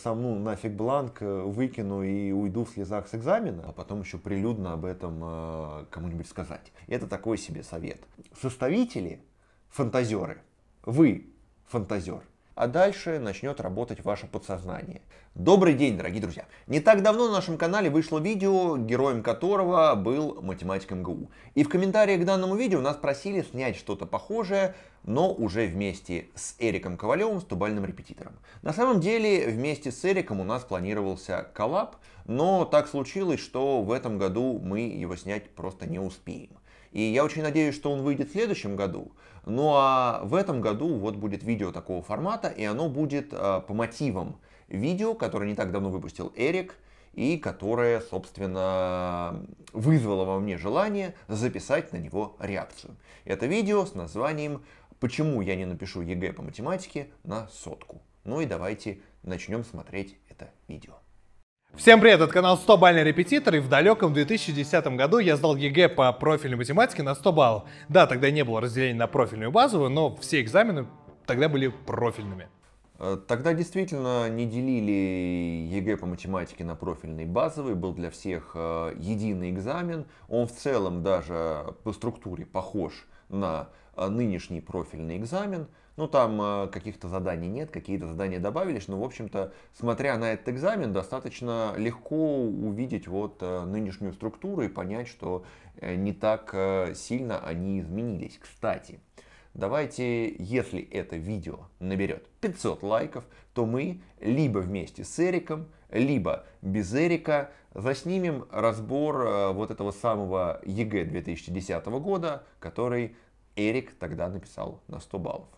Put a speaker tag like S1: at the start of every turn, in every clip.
S1: сам ну нафиг бланк, э, выкину и уйду в слезах с экзамена, а потом еще прилюдно об этом э, кому-нибудь сказать. Это такой себе совет. Составители, фантазеры, вы фантазер а дальше начнет работать ваше подсознание. Добрый день, дорогие друзья! Не так давно на нашем канале вышло видео, героем которого был математик МГУ. И в комментариях к данному видео нас просили снять что-то похожее, но уже вместе с Эриком Ковалевым, с репетитором. На самом деле, вместе с Эриком у нас планировался коллаб, но так случилось, что в этом году мы его снять просто не успеем. И я очень надеюсь, что он выйдет в следующем году. Ну а в этом году вот будет видео такого формата, и оно будет э, по мотивам видео, которое не так давно выпустил Эрик, и которое, собственно, вызвало во мне желание записать на него реакцию. Это видео с названием «Почему я не напишу ЕГЭ по математике на сотку?». Ну и давайте начнем смотреть
S2: это видео. Всем привет, это канал 100 Бальный Репетитор, и в далеком 2010 году я сдал ЕГЭ по профильной математике на 100 баллов. Да, тогда не было разделения на профильную и базовую, но все экзамены тогда были профильными. Э, тогда действительно не
S1: делили ЕГЭ по математике на профильный и базовый, был для всех э, единый экзамен. Он в целом даже по структуре похож на э, нынешний профильный экзамен, ну, там э, каких-то заданий нет, какие-то задания добавились, но, в общем-то, смотря на этот экзамен, достаточно легко увидеть вот э, нынешнюю структуру и понять, что э, не так сильно они изменились. Кстати, Давайте, если это видео наберет 500 лайков, то мы либо вместе с Эриком, либо без Эрика заснимем разбор вот этого самого ЕГЭ 2010 года, который Эрик тогда написал на 100 баллов.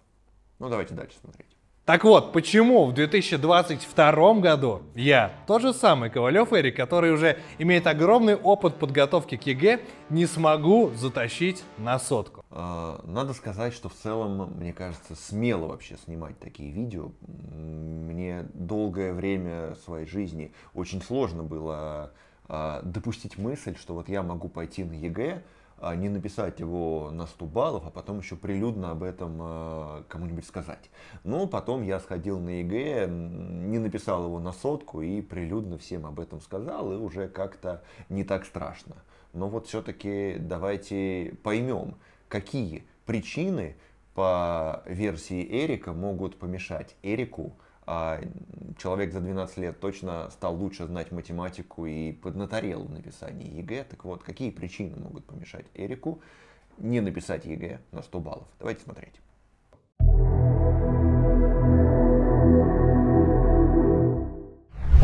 S1: Ну, давайте дальше смотреть.
S2: Так вот, почему в 2022 году я, тот же самый Ковалев Эрик, который уже имеет огромный опыт подготовки к ЕГЭ, не смогу затащить на сотку? А, надо сказать, что в целом,
S1: мне кажется, смело вообще снимать такие видео. Мне долгое время своей жизни очень сложно было а, допустить мысль, что вот я могу пойти на ЕГЭ, а, не написать его на 100 баллов, а потом еще прилюдно об этом а, кому-нибудь сказать. Но ну, потом я сходил на ЕГЭ, не написал его на сотку и прилюдно всем об этом сказал, и уже как-то не так страшно. Но вот все-таки давайте поймем, какие причины по версии Эрика могут помешать Эрику а, человек за 12 лет точно стал лучше знать математику и поднаторел в написании ЕГЭ. Так вот, какие причины могут помешать Эрику не написать ЕГЭ на 100 баллов? Давайте смотреть.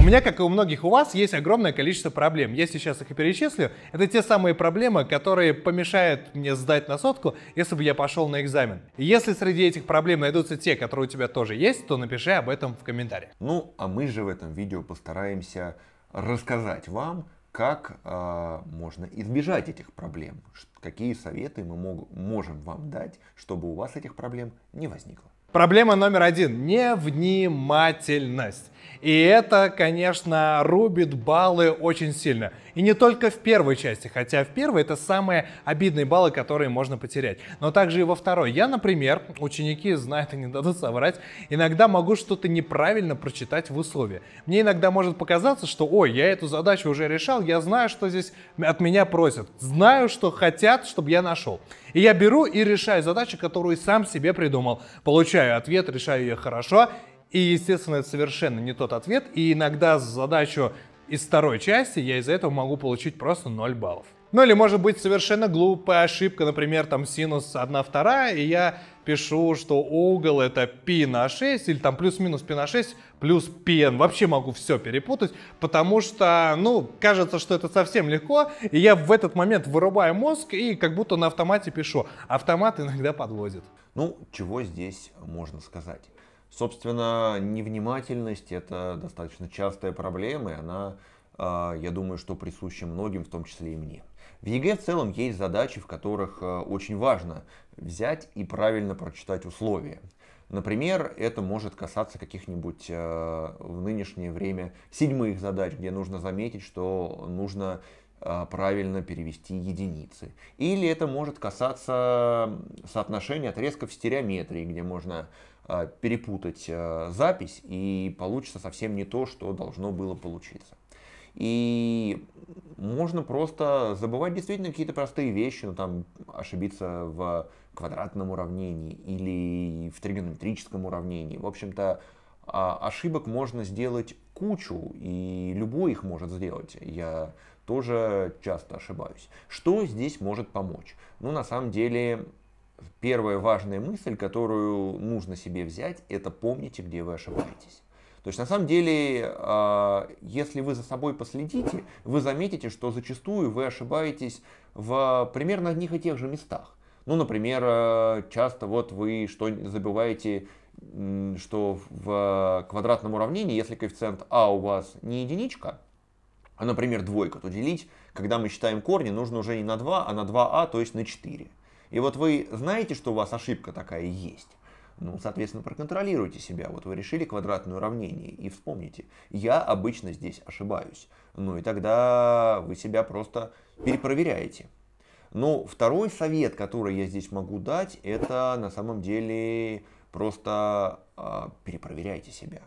S2: меня, как и у многих у вас, есть огромное количество проблем. Я сейчас их и перечислю. Это те самые проблемы, которые помешают мне сдать на сотку, если бы я пошел на экзамен. И если среди этих проблем найдутся те, которые у тебя тоже есть, то напиши об этом в комментариях. Ну, а мы же в
S1: этом видео постараемся рассказать вам, как э, можно избежать этих проблем, какие советы мы мог, можем вам дать, чтобы у вас этих
S2: проблем не возникло. Проблема номер один – невнимательность. И это, конечно, рубит баллы очень сильно. И не только в первой части, хотя в первой это самые обидные баллы, которые можно потерять. Но также и во второй. Я, например, ученики знают и не дадут соврать, иногда могу что-то неправильно прочитать в условии. Мне иногда может показаться, что ой, я эту задачу уже решал, я знаю, что здесь от меня просят. Знаю, что хотят, чтобы я нашел. И я беру и решаю задачу, которую сам себе придумал. Получаю ответ, решаю ее хорошо и, естественно, это совершенно не тот ответ. И иногда задачу из второй части я из-за этого могу получить просто 0 баллов. Ну или может быть совершенно глупая ошибка, например, там синус 1 вторая, и я пишу, что угол это π на 6, или там плюс-минус π на 6, плюс πn. Вообще могу все перепутать, потому что, ну, кажется, что это совсем легко, и я в этот момент вырубаю мозг и как будто на автомате пишу. Автомат иногда подводит. Ну,
S1: чего здесь можно сказать? Собственно, невнимательность – это достаточно частая проблема, и она, а, я думаю, что присуща многим, в том числе и мне. В ЕГЭ в целом есть задачи, в которых а, очень важно взять и правильно прочитать условия. Например, это может касаться каких-нибудь э, в нынешнее время седьмых задач, где нужно заметить, что нужно э, правильно перевести единицы. Или это может касаться соотношения отрезков стереометрии, где можно Э, перепутать э, запись, и получится совсем не то, что должно было получиться. И можно просто забывать действительно какие-то простые вещи, ну там ошибиться в квадратном уравнении или в тригонометрическом уравнении. В общем-то, а, ошибок можно сделать кучу, и любой их может сделать. Я тоже часто ошибаюсь. Что здесь может помочь? Ну, на самом деле, первая важная мысль, которую нужно себе взять, это помните, где вы ошибаетесь. То есть на самом деле, а, если вы за собой последите, вы заметите, что зачастую вы ошибаетесь в примерно одних и тех же местах. Ну, например, а, часто вот вы что забываете, что в квадратном уравнении, если коэффициент а у вас не единичка, а, например, двойка, то делить, когда мы считаем корни, нужно уже не на 2, а на 2а, а, то есть на 4. И вот вы знаете, что у вас ошибка такая есть. Ну, соответственно, проконтролируйте себя. Вот вы решили квадратное уравнение и вспомните, я обычно здесь ошибаюсь. Ну и тогда вы себя просто перепроверяете. Но ну, второй совет, который я здесь могу дать, это на самом деле просто э, перепроверяйте себя.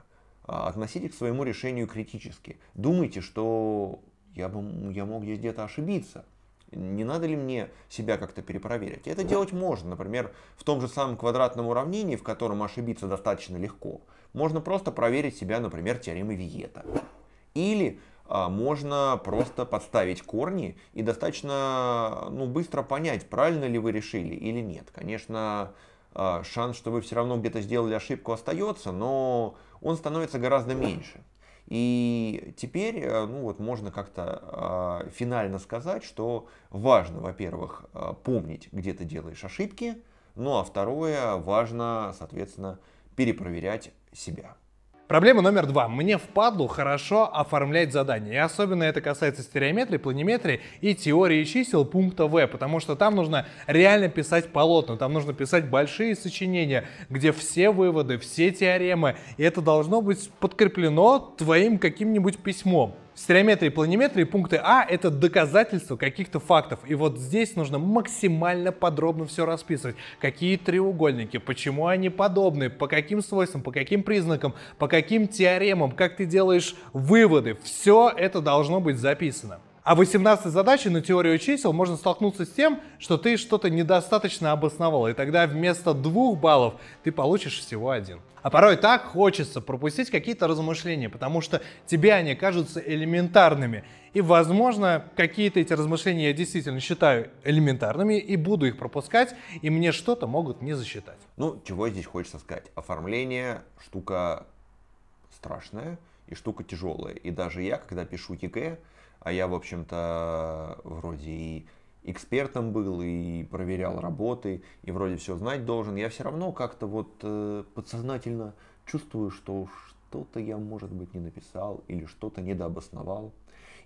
S1: А, Относитесь к своему решению критически. Думайте, что я, бы, я мог здесь где-то ошибиться не надо ли мне себя как-то перепроверить? Это делать можно, например, в том же самом квадратном уравнении, в котором ошибиться достаточно легко, можно просто проверить себя, например, теоремой Виета. Или а, можно просто подставить корни и достаточно ну, быстро понять, правильно ли вы решили или нет. Конечно, а, шанс, что вы все равно где-то сделали ошибку, остается, но он становится гораздо меньше. И теперь, э, ну вот, можно как-то а, финально сказать, что важно, во-первых, а, помнить, где ты делаешь ошибки, ну а второе,
S2: важно, соответственно, перепроверять себя. Проблема номер два. Мне впадлу хорошо оформлять задания. И особенно это касается стереометрии, планиметрии и теории чисел пункта В, потому что там нужно реально писать полотно, там нужно писать большие сочинения, где все выводы, все теоремы, и это должно быть подкреплено твоим каким-нибудь письмом. Стереометрия и планиметрия, пункты А – это доказательство каких-то фактов. И вот здесь нужно максимально подробно все расписывать. Какие треугольники, почему они подобны, по каким свойствам, по каким признакам, по каким теоремам, как ты делаешь выводы. Все это должно быть записано. А 18 задачи на теорию чисел можно столкнуться с тем, что ты что-то недостаточно обосновал, и тогда вместо двух баллов ты получишь всего один. А порой так хочется пропустить какие-то размышления, потому что тебе они кажутся элементарными. И, возможно, какие-то эти размышления я действительно считаю элементарными и буду их пропускать, и мне что-то могут не засчитать. Ну,
S1: чего здесь хочется сказать? Оформление штука страшная и штука тяжелая. И даже я, когда пишу ЕГЭ, а я, в общем-то, вроде и экспертом был и проверял работы, и вроде все знать должен, я все равно как-то вот э, подсознательно чувствую, что что-то я, может быть, не написал или что-то недообосновал.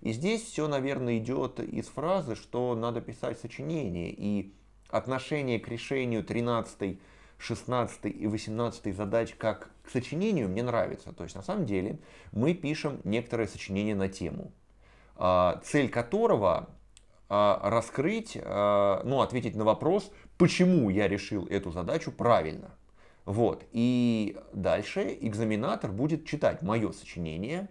S1: И здесь все, наверное, идет из фразы, что надо писать сочинение, и отношение к решению 13 16 и 18 задач как к сочинению мне нравится. То есть на самом деле мы пишем некоторое сочинение на тему, а, цель которого а, раскрыть, а, ну, ответить на вопрос, почему я решил эту задачу правильно. Вот. И дальше экзаменатор будет читать мое сочинение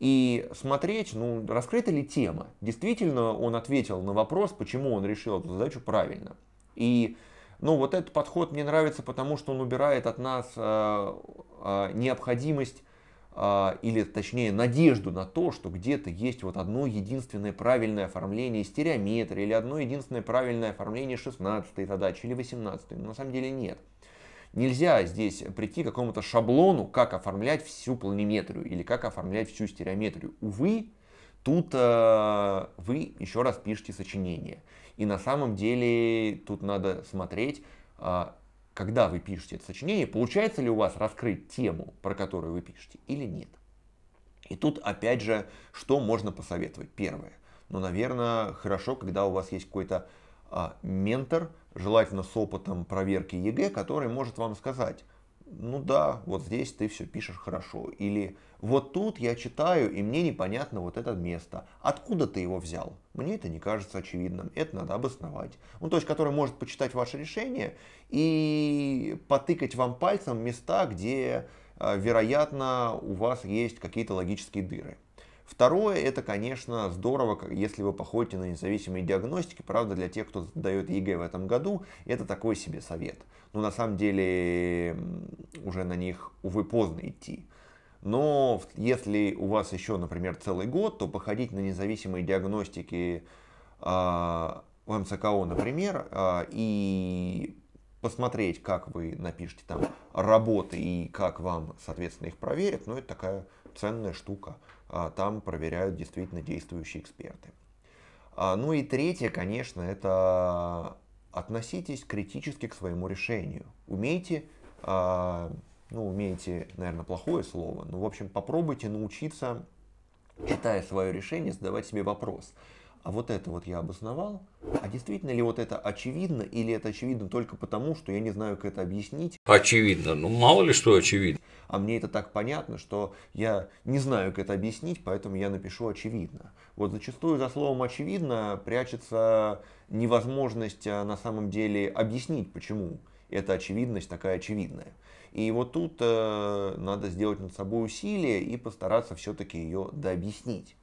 S1: и смотреть, ну, раскрыта ли тема. Действительно, он ответил на вопрос, почему он решил эту задачу правильно. И, ну, вот этот подход мне нравится, потому что он убирает от нас э, э, необходимость а, или точнее надежду на то, что где-то есть вот одно единственное правильное оформление стереометрии или одно единственное правильное оформление 16-й задачи или 18-й. На самом деле нет. Нельзя здесь прийти к какому-то шаблону, как оформлять всю планиметрию или как оформлять всю стереометрию. Увы, тут э, вы еще раз пишете сочинение. И на самом деле тут надо смотреть, э, когда вы пишете это сочинение, получается ли у вас раскрыть тему, про которую вы пишете, или нет. И тут опять же, что можно посоветовать? Первое. Ну, наверное, хорошо, когда у вас есть какой-то а, ментор, желательно с опытом проверки ЕГЭ, который может вам сказать, ну да, вот здесь ты все пишешь хорошо. Или вот тут я читаю, и мне непонятно вот это место. Откуда ты его взял? Мне это не кажется очевидным. Это надо обосновать. Ну, то есть, который может почитать ваше решение и потыкать вам пальцем места, где, э, вероятно, у вас есть какие-то логические дыры. Второе, это, конечно, здорово, если вы походите на независимые диагностики. Правда, для тех, кто сдает ЕГЭ в этом году, это такой себе совет. Но на самом деле уже на них, увы, поздно идти. Но если у вас еще, например, целый год, то походить на независимые диагностики а, в МЦКО, например, а, и посмотреть, как вы напишете там работы и как вам, соответственно, их проверят, но это такая ценная штука. А, там проверяют действительно действующие эксперты. А, ну и третье, конечно, это относитесь критически к своему решению. Умейте, а, ну, умейте, наверное, плохое слово, но, в общем, попробуйте научиться, читая свое решение, задавать себе вопрос – а вот это вот я обосновал, а действительно ли вот это очевидно, или это очевидно только потому, что я не знаю, как это объяснить? Очевидно, ну мало ли что очевидно. А мне это так понятно, что я не знаю, как это объяснить, поэтому я напишу очевидно. Вот зачастую за словом очевидно прячется невозможность а, на самом деле объяснить, почему эта очевидность такая очевидная. И вот тут э, надо сделать над собой усилие и постараться все-таки ее дообъяснить.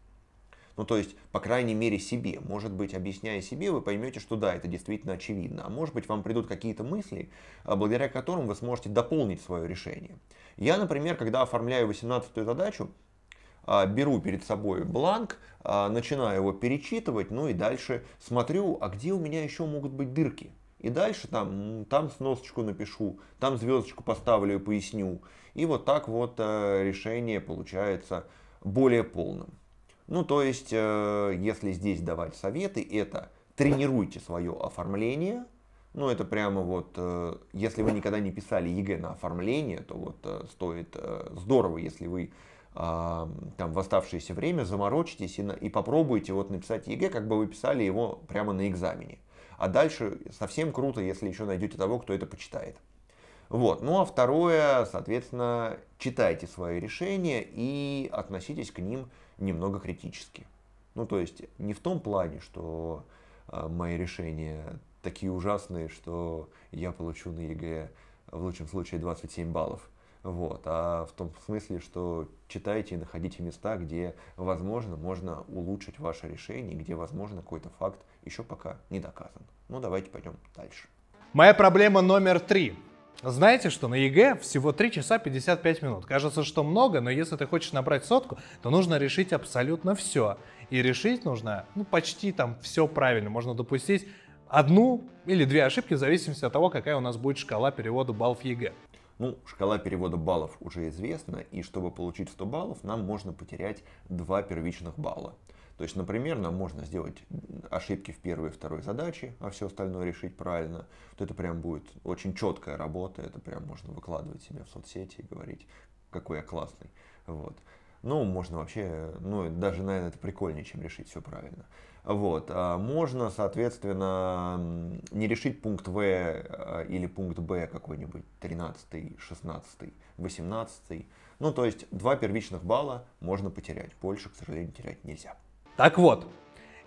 S1: Ну, то есть, по крайней мере, себе. Может быть, объясняя себе, вы поймете, что да, это действительно очевидно. А может быть, вам придут какие-то мысли, а, благодаря которым вы сможете дополнить свое решение. Я, например, когда оформляю 18-ю задачу, а, беру перед собой бланк, а, начинаю его перечитывать, ну и дальше смотрю, а где у меня еще могут быть дырки. И дальше там, там сносочку напишу, там звездочку поставлю и поясню. И вот так вот э, решение получается более полным. Ну, то есть, э, если здесь давать советы, это тренируйте свое оформление. Ну, это прямо вот, э, если вы никогда не писали ЕГЭ на оформление, то вот э, стоит здорово, если вы там в оставшееся время заморочитесь и, и попробуйте вот написать ЕГЭ, как бы вы писали его прямо на экзамене. А дальше совсем круто, если еще найдете того, кто это почитает. Вот. Ну а второе, соответственно, читайте свои решения и относитесь к ним немного критически. Ну, то есть не в том плане, что а, мои решения такие ужасные, что я получу на ЕГЭ в лучшем случае 27 баллов. Вот, а в том смысле, что читайте и находите места, где, возможно, можно улучшить ваше решение, где, возможно, какой-то факт еще пока не доказан. Ну, давайте пойдем дальше.
S2: Моя проблема номер три. Знаете, что на ЕГЭ всего 3 часа 55 минут. Кажется, что много, но если ты хочешь набрать сотку, то нужно решить абсолютно все. И решить нужно ну, почти там все правильно. Можно допустить одну или две ошибки в зависимости от того, какая у нас будет шкала перевода баллов ЕГЭ.
S1: Ну, шкала перевода баллов уже известна, и чтобы получить 100 баллов, нам можно потерять два первичных балла. То есть, например, нам можно сделать ошибки в первой и второй задаче, а все остальное решить правильно. То это прям будет очень четкая работа, это прям можно выкладывать себе в соцсети и говорить, какой я классный. Вот. Ну, можно вообще, ну, даже, наверное, это прикольнее, чем решить все правильно. Вот. А можно, соответственно, не решить пункт В а, или пункт Б какой-нибудь, 13, 16, 18. Ну, то есть два первичных балла можно
S2: потерять. Больше, к сожалению, терять нельзя. Так вот,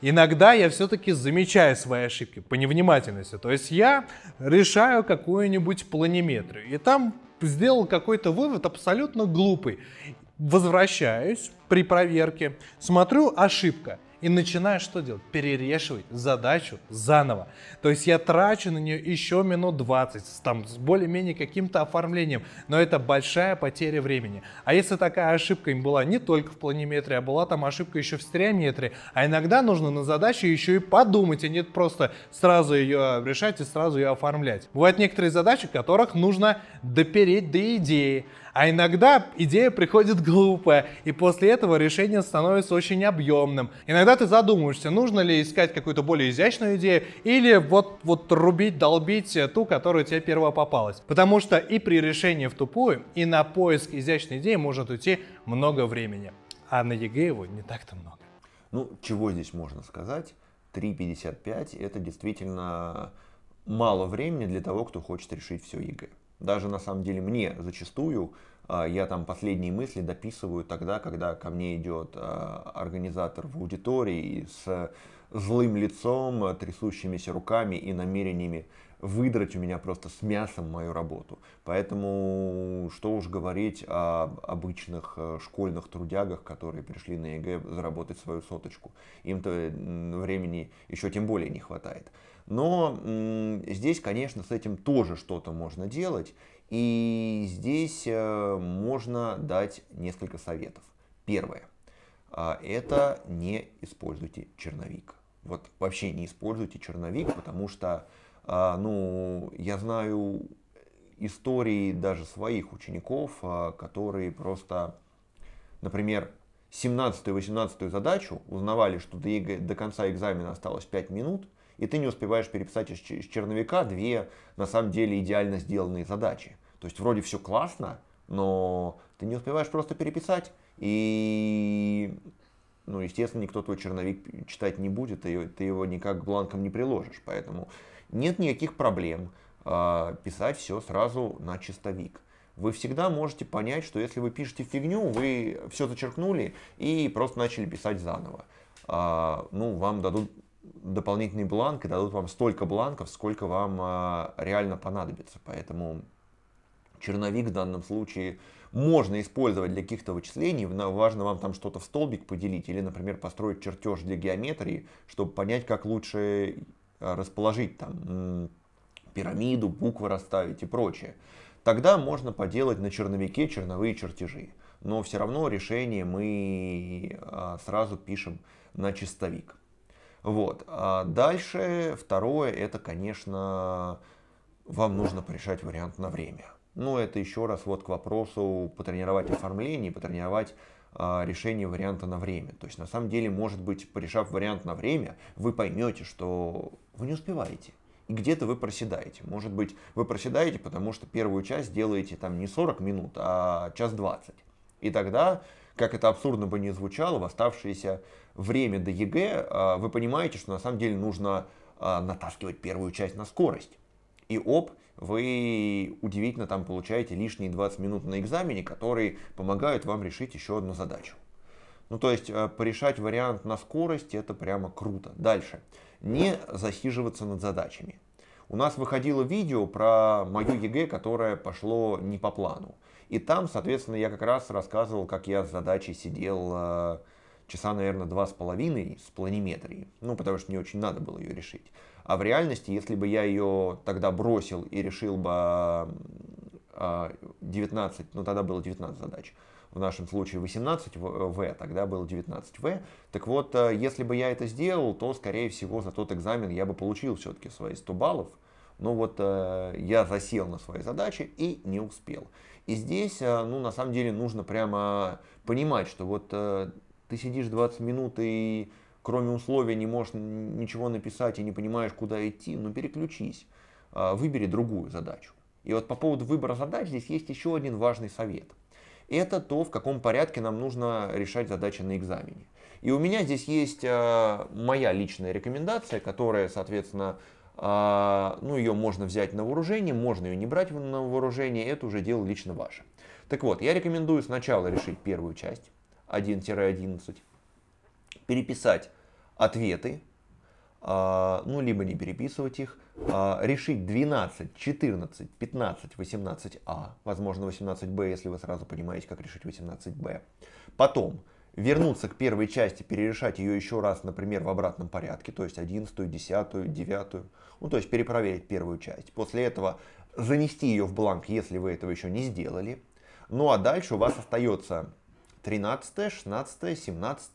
S2: Иногда я все-таки замечаю свои ошибки по невнимательности. То есть я решаю какую-нибудь планиметрию, и там сделал какой-то вывод абсолютно глупый. Возвращаюсь при проверке, смотрю ошибка и начинаю что делать? Перерешивать задачу заново. То есть я трачу на нее еще минут 20, там, с более-менее каким-то оформлением, но это большая потеря времени. А если такая ошибка им была не только в планиметрии, а была там ошибка еще в стереометрии, а иногда нужно на задачу еще и подумать, а не просто сразу ее решать и сразу ее оформлять. Бывают некоторые задачи, которых нужно допереть до идеи, а иногда идея приходит глупая, и после этого решение становится очень объемным. Иногда ты задумываешься, нужно ли искать какую-то более изящную идею, или вот, вот рубить, долбить ту, которая тебе первая попалась. Потому что и при решении в тупую, и на поиск изящной идеи может уйти много времени. А на ЕГЭ его не так-то много.
S1: Ну, чего здесь можно сказать? 3.55 это действительно мало времени для того, кто хочет решить все ЕГЭ. Даже на самом деле мне зачастую а, я там последние мысли дописываю тогда, когда ко мне идет а, организатор в аудитории с злым лицом, трясущимися руками и намерениями выдрать у меня просто с мясом мою работу. Поэтому что уж говорить о обычных э, школьных трудягах, которые пришли на ЕГЭ заработать свою соточку. Им-то времени еще тем более не хватает. Но здесь, конечно, с этим тоже что-то можно делать. И здесь э, можно дать несколько советов. Первое. А, это не используйте черновик. Вот вообще не используйте черновик, потому что, а, ну, я знаю истории даже своих учеников, а, которые просто, например, 17-18 задачу, узнавали, что до, до конца экзамена осталось 5 минут, и ты не успеваешь переписать из, из черновика две, на самом деле, идеально сделанные задачи. То есть вроде все классно, но ты не успеваешь просто переписать, и, ну, естественно, никто твой черновик читать не будет, и ты его никак бланком не приложишь, поэтому нет никаких проблем э, писать все сразу на чистовик вы всегда можете понять, что если вы пишете фигню, вы все зачеркнули и просто начали писать заново. А, ну, вам дадут дополнительный бланк и дадут вам столько бланков, сколько вам э, реально понадобится. Поэтому черновик в данном случае можно использовать для каких-то вычислений. Важно вам там что-то в столбик поделить или, например, построить чертеж для геометрии, чтобы понять, как лучше а, расположить там пирамиду, буквы расставить и прочее. Тогда можно поделать на черновике черновые чертежи. Но все равно решение мы а, сразу пишем на чистовик. Вот. А дальше второе, это, конечно, вам нужно порешать вариант на время. Но ну, это еще раз вот к вопросу потренировать оформление, потренировать а, решение варианта на время. То есть на самом деле, может быть, порешав вариант на время, вы поймете, что вы не успеваете. И где-то вы проседаете. Может быть, вы проседаете, потому что первую часть делаете там не 40 минут, а час 20. И тогда как это абсурдно бы ни звучало, в оставшееся время до ЕГЭ а, вы понимаете, что на самом деле нужно а, натаскивать первую часть на скорость. И оп, вы удивительно там получаете лишние 20 минут на экзамене, которые помогают вам решить еще одну задачу. Ну, то есть, э, порешать вариант на скорость, это прямо круто. Дальше. Не засиживаться над задачами. У нас выходило видео про мою ЕГЭ, которое пошло не по плану. И там, соответственно, я как раз рассказывал, как я с задачей сидел э, часа, наверное, два с половиной с планиметрией. Ну, потому что мне очень надо было ее решить. А в реальности, если бы я ее тогда бросил и решил бы 19, э, ну тогда было 19 задач, в нашем случае 18 э, В, тогда было 19 В. Так вот, если бы я это сделал, то, скорее всего, за тот экзамен я бы получил все-таки свои 100 баллов. Но ну вот я засел на свои задачи и не успел. И здесь, а, ну, на самом деле, нужно прямо понимать, что вот э, ты сидишь 20 минут и кроме условия не можешь ничего написать и не понимаешь, куда идти, ну, переключись, а, выбери другую задачу. И вот по поводу выбора задач здесь есть еще один важный совет. Это то, в каком порядке нам нужно решать задачи на экзамене. И у меня здесь есть а, моя личная рекомендация, которая, соответственно, а, ну, ее можно взять на вооружение, можно ее не брать на вооружение, это уже дело лично ваше. Так вот, я рекомендую сначала решить первую часть, 1-11, переписать ответы, а, ну, либо не переписывать их, а, решить 12, 14, 15, 18А, возможно 18Б, если вы сразу понимаете, как решить 18Б. Потом вернуться к первой части, перерешать ее еще раз, например, в обратном порядке, то есть 11, 10, 9, ну то есть перепроверить первую часть. После этого занести ее в бланк, если вы этого еще не сделали. Ну а дальше у вас остается 13, 16, 17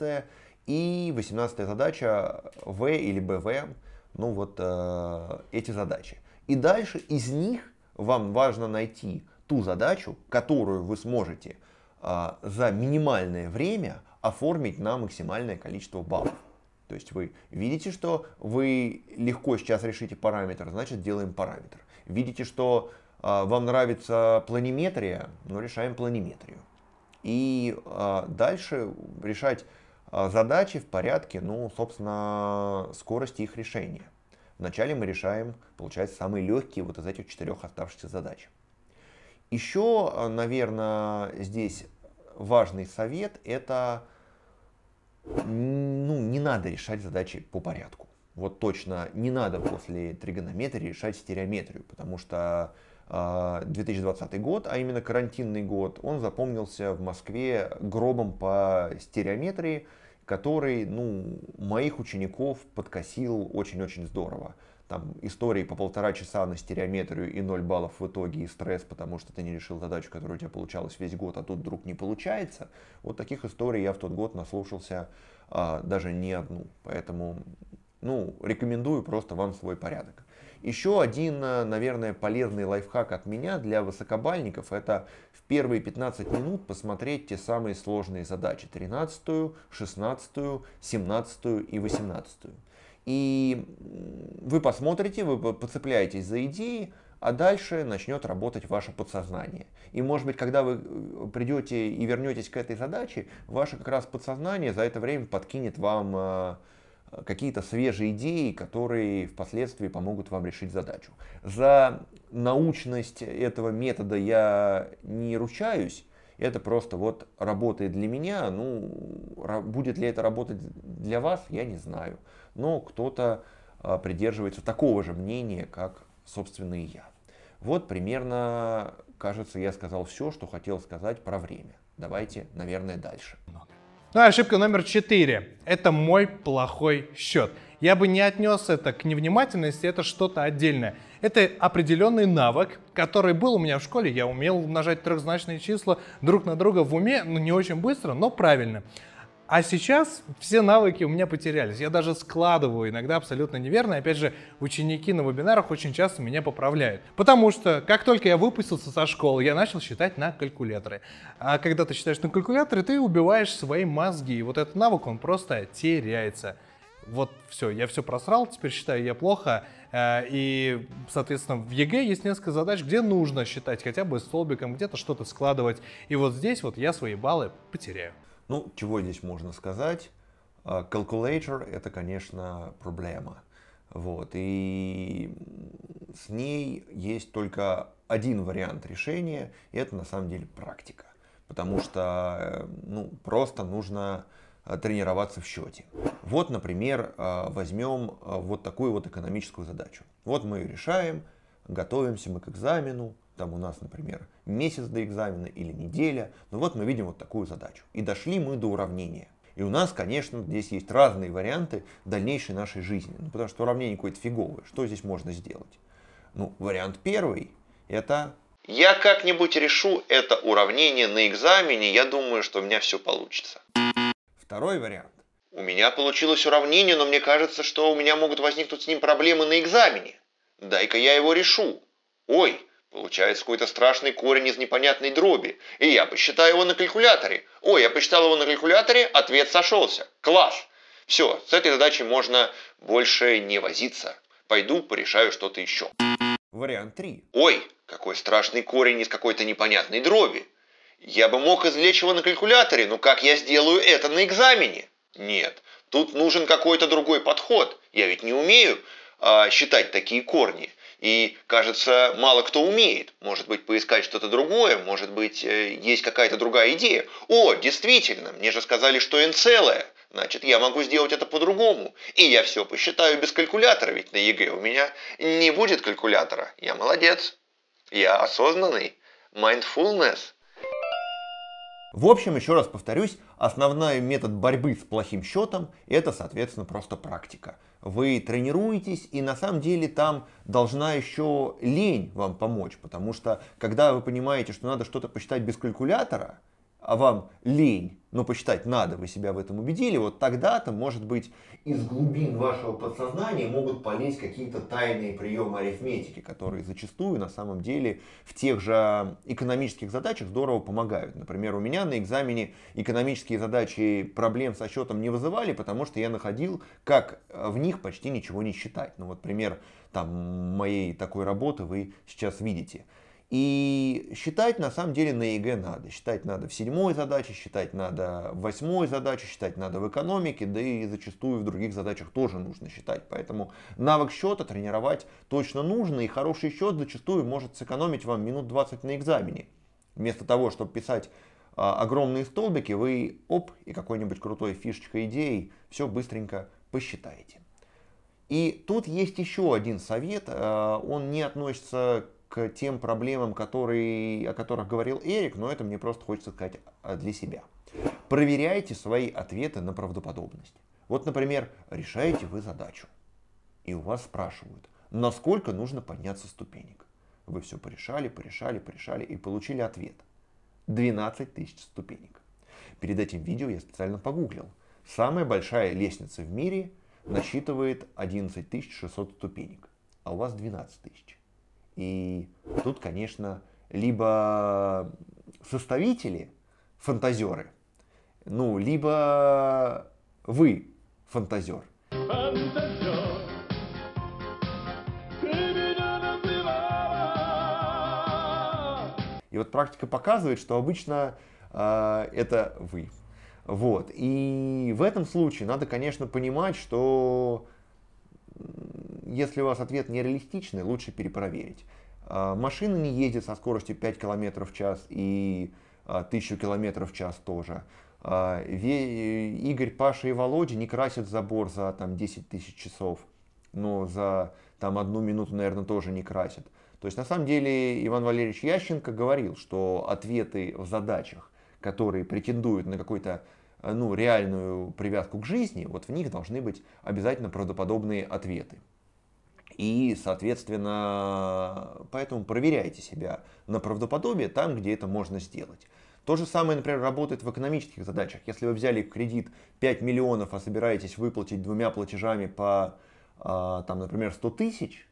S1: и 18 задача В или БВ, ну вот э, эти задачи. И дальше из них вам важно найти ту задачу, которую вы сможете э, за минимальное время оформить на максимальное количество баллов. То есть вы видите, что вы легко сейчас решите параметр, значит делаем параметр. Видите, что э, вам нравится планиметрия, но ну, решаем планиметрию. И э, дальше решать э, задачи в порядке, ну, собственно, скорости их решения. Вначале мы решаем, получается, самые легкие вот из этих четырех оставшихся задач. Еще, наверное, здесь важный совет – это ну, не надо решать задачи по порядку. Вот точно не надо после тригонометрии решать стереометрию, потому что 2020 а, год, а именно карантинный год, он запомнился в Москве гробом по стереометрии, который, ну, моих учеников подкосил очень-очень здорово там истории по полтора часа на стереометрию и 0 баллов в итоге и стресс, потому что ты не решил задачу, которая у тебя получалась весь год, а тут вдруг не получается. Вот таких историй я в тот год наслушался а, даже не одну. Поэтому, ну, рекомендую просто вам свой порядок. Еще один, э, наверное, полезный лайфхак от меня для высокобальников – это в первые 15 минут посмотреть те самые сложные задачи – 13, 16, 17 и 18. И вы посмотрите, вы поцепляетесь за идеи, а дальше начнет работать ваше подсознание. И может быть, когда вы э, придете и вернетесь к этой задаче, ваше как раз подсознание за это время подкинет вам э, какие-то свежие идеи, которые впоследствии помогут вам решить задачу. За научность этого метода я не ручаюсь, это просто вот работает для меня, ну, будет ли это работать для вас, я не знаю но кто-то а, придерживается такого же мнения, как, собственно, и я. Вот примерно, кажется, я сказал все, что хотел сказать про время. Давайте, наверное, дальше.
S2: Ну и ошибка номер четыре. Это мой плохой счет. Я бы не отнес это к невнимательности, это что-то отдельное. Это определенный навык, который был у меня в школе. Я умел умножать трехзначные числа друг на друга в уме, ну не очень быстро, но правильно. А сейчас все навыки у меня потерялись. Я даже складываю иногда абсолютно неверно. Опять же, ученики на вебинарах очень часто меня поправляют. Потому что, как только я выпустился со школы, я начал считать на калькуляторы. А когда ты считаешь на калькуляторы, ты убиваешь свои мозги. И вот этот навык, он просто теряется. Вот все, я все просрал, теперь считаю я плохо. Э, и, соответственно, в ЕГЭ есть несколько задач, где нужно считать хотя бы столбиком, где-то что-то складывать. И вот здесь вот я свои баллы потеряю.
S1: Ну, чего здесь можно сказать? А, calculator это, конечно, проблема. Вот, и с ней есть только один вариант решения, и это на самом деле практика. Потому что э, ну, просто нужно э, тренироваться в счете. Вот, например, э, возьмем вот такую вот экономическую задачу. Вот мы ее решаем, готовимся мы к экзамену, там у нас, например, месяц до экзамена или неделя. Ну вот мы видим вот такую задачу. И дошли мы до уравнения. И у нас, конечно, здесь есть разные варианты дальнейшей нашей жизни. Ну, потому что уравнение какое-то фиговое. Что здесь можно сделать? Ну, вариант первый – это «Я как-нибудь решу это уравнение на экзамене, я думаю, что у меня все получится». Второй вариант – «У меня получилось уравнение, но мне кажется, что у меня могут возникнуть с ним проблемы на экзамене. Дай-ка я его решу. Ой, Получается какой-то страшный корень из непонятной дроби. И я посчитаю его на калькуляторе. Ой, я посчитал его на калькуляторе, ответ сошелся. Класс! Все, с этой задачей можно больше не возиться. Пойду порешаю что-то еще. Вариант 3. Ой, какой страшный корень из какой-то непонятной дроби. Я бы мог извлечь его на калькуляторе, но как я сделаю это на экзамене? Нет, тут нужен какой-то другой подход. Я ведь не умею а, считать такие корни. И, кажется, мало кто умеет. Может быть, поискать что-то другое, может быть, э, есть какая-то другая идея. О, действительно, мне же сказали, что n целое. Значит, я могу сделать это по-другому. И я все посчитаю без калькулятора, ведь на ЕГЭ у меня не будет калькулятора. Я молодец. Я осознанный. Mindfulness. В общем, еще раз повторюсь, основной метод борьбы с плохим счетом – это, соответственно, просто практика вы тренируетесь, и на самом деле там должна еще лень вам помочь, потому что когда вы понимаете, что надо что-то посчитать без калькулятора, а вам лень, но ну, посчитать надо, вы себя в этом убедили, вот тогда-то, может быть, из глубин вашего подсознания могут полезть какие-то тайные приемы арифметики, которые зачастую на самом деле в тех же а, экономических задачах здорово помогают. Например, у меня на экзамене экономические задачи проблем со счетом не вызывали, потому что я находил, как а, в них почти ничего не считать. Ну вот пример там моей такой работы вы сейчас видите. И считать на самом деле на ЕГЭ надо. Считать надо в седьмой задаче, считать надо в восьмой задаче, считать надо в экономике, да и зачастую в других задачах тоже нужно считать. Поэтому навык счета тренировать точно нужно, и хороший счет зачастую может сэкономить вам минут 20 на экзамене. Вместо того, чтобы писать а, огромные столбики, вы оп, и какой-нибудь крутой фишечкой идеей все быстренько посчитаете. И тут есть еще один совет, а, он не относится к тем проблемам, которые, о которых говорил Эрик, но это мне просто хочется сказать а, для себя. Проверяйте свои ответы на правдоподобность. Вот, например, решаете вы задачу, и у вас спрашивают, насколько нужно подняться ступенек. Вы все порешали, порешали, порешали и получили ответ. 12 тысяч ступенек. Перед этим видео я специально погуглил. Самая большая лестница в мире насчитывает 11 600 ступенек, а у вас 12 тысяч. И тут, конечно, либо составители, фантазеры, ну, либо вы, фантазер. И вот практика показывает, что обычно э, это вы. Вот. И в этом случае надо, конечно, понимать, что если у вас ответ нереалистичный, лучше перепроверить. А, машина не едет со скоростью 5 км в час и 1000 а, км в час тоже. А, Игорь, Паша и Володя не красят забор за там, 10 тысяч часов, но за там, одну минуту, наверное, тоже не красят. То есть, на самом деле, Иван Валерьевич Ященко говорил, что ответы в задачах, которые претендуют на какую то ну, реальную привязку к жизни, вот в них должны быть обязательно правдоподобные ответы. И, соответственно, поэтому проверяйте себя на правдоподобие там, где это можно сделать. То же самое, например, работает в экономических задачах. Если вы взяли в кредит 5 миллионов, а собираетесь выплатить двумя платежами по, а, там, например, 100 тысяч,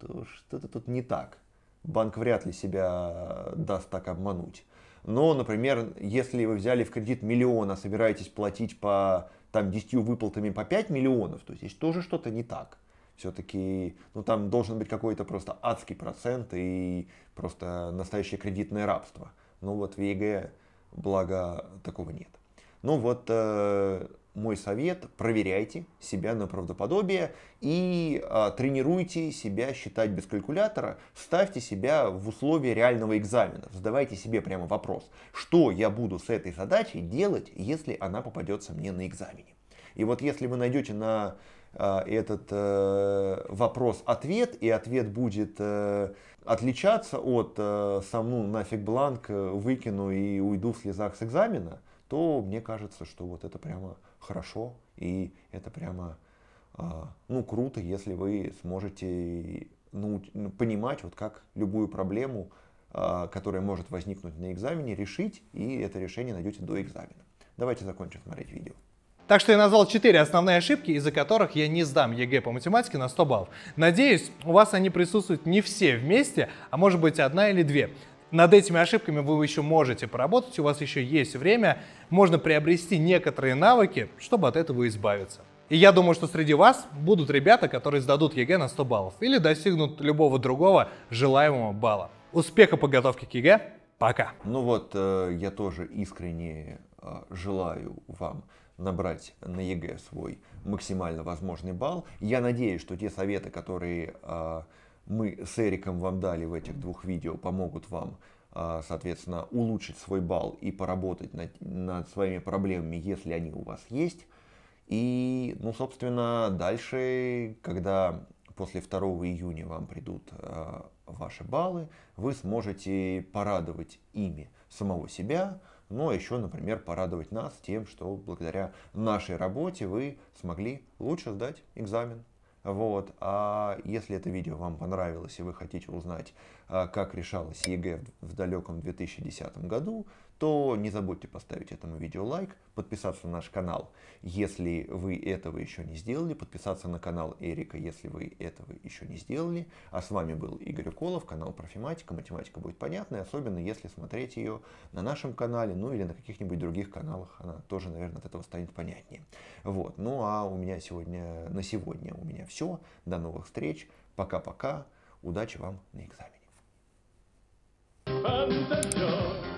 S1: то что-то тут не так. Банк вряд ли себя даст так обмануть. Но, например, если вы взяли в кредит миллион, а собираетесь платить по там, 10 выплатами по 5 миллионов, то здесь тоже что-то не так все-таки, ну там должен быть какой-то просто адский процент и просто настоящее кредитное рабство. Ну вот в ЕГЭ, благо, такого нет. Ну вот э, мой совет, проверяйте себя на правдоподобие и э, тренируйте себя считать без калькулятора, ставьте себя в условия реального экзамена, задавайте себе прямо вопрос, что я буду с этой задачей делать, если она попадется мне на экзамене. И вот если вы найдете на Э, этот э, вопрос-ответ, и ответ будет э, отличаться от сам ну нафиг бланк, выкину и уйду в слезах с экзамена, то мне кажется, что вот это прямо хорошо, и это прямо а, ну, круто, если вы сможете ну, ну понимать, вот как любую проблему, а, которая может возникнуть на экзамене, решить, и это решение найдете до экзамена. Давайте закончим смотреть видео.
S2: Так что я назвал 4 основные ошибки, из-за которых я не сдам ЕГЭ по математике на 100 баллов. Надеюсь, у вас они присутствуют не все вместе, а может быть одна или две. Над этими ошибками вы еще можете поработать, у вас еще есть время, можно приобрести некоторые навыки, чтобы от этого избавиться. И я думаю, что среди вас будут ребята, которые сдадут ЕГЭ на 100 баллов или достигнут любого другого желаемого балла. Успеха подготовки к ЕГЭ.
S1: Пока. Ну вот, э, я тоже искренне э, желаю вам набрать на ЕГЭ свой максимально возможный балл. Я надеюсь, что те советы, которые а, мы с Эриком вам дали в этих двух видео, помогут вам, а, соответственно, улучшить свой балл и поработать над, над своими проблемами, если они у вас есть. И, ну, собственно, дальше, когда после 2 июня вам придут а, ваши баллы, вы сможете порадовать ими самого себя, но ну, а еще, например, порадовать нас тем, что благодаря нашей работе вы смогли лучше сдать экзамен. Вот. А если это видео вам понравилось и вы хотите узнать, а, как решалось ЕГЭ в далеком 2010 году, то не забудьте поставить этому видео лайк, подписаться на наш канал, если вы этого еще не сделали, подписаться на канал Эрика, если вы этого еще не сделали. А с вами был Игорь Уколов, канал Профиматика. Математика будет понятной, особенно если смотреть ее на нашем канале, ну или на каких-нибудь других каналах. Она тоже, наверное, от этого станет понятнее. Вот. Ну а у меня сегодня, на сегодня у меня все. До новых встреч. Пока-пока. Удачи вам на экзамене.
S2: Underdog.